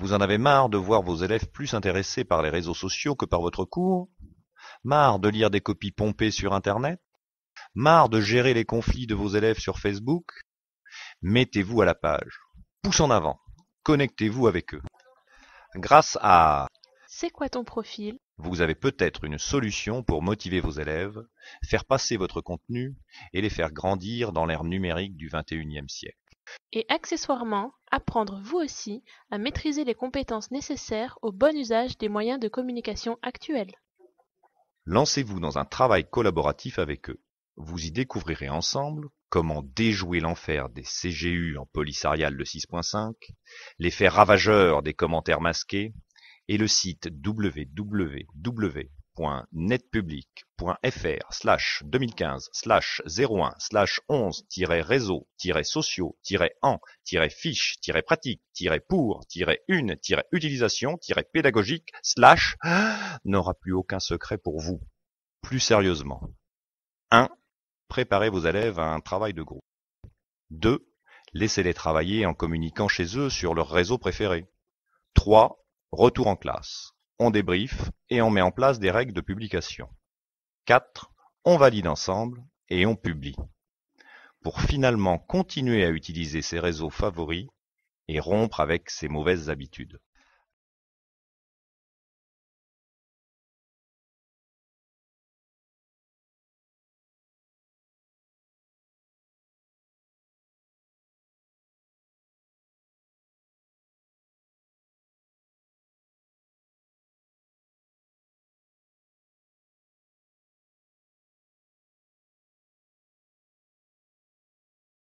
Vous en avez marre de voir vos élèves plus intéressés par les réseaux sociaux que par votre cours Marre de lire des copies pompées sur Internet Marre de gérer les conflits de vos élèves sur Facebook Mettez-vous à la page. Pousse en avant. Connectez-vous avec eux. Grâce à C'est quoi ton profil Vous avez peut-être une solution pour motiver vos élèves, faire passer votre contenu et les faire grandir dans l'ère numérique du 21e siècle et accessoirement apprendre vous aussi à maîtriser les compétences nécessaires au bon usage des moyens de communication actuels. Lancez-vous dans un travail collaboratif avec eux. Vous y découvrirez ensemble comment déjouer l'enfer des CGU en polissarial de 6.5, l'effet ravageur des commentaires masqués et le site www netpublicfr slash 2015 slash 01 slash 11 réseau sociaux en fiche pratique pour une utilisation pédagogique slash n'aura plus aucun secret pour vous. Plus sérieusement. 1. Préparez vos élèves à un travail de groupe. 2. Laissez-les travailler en communiquant chez eux sur leur réseau préféré. 3. Retour en classe on débriefe et on met en place des règles de publication. 4. On valide ensemble et on publie. Pour finalement continuer à utiliser ses réseaux favoris et rompre avec ses mauvaises habitudes.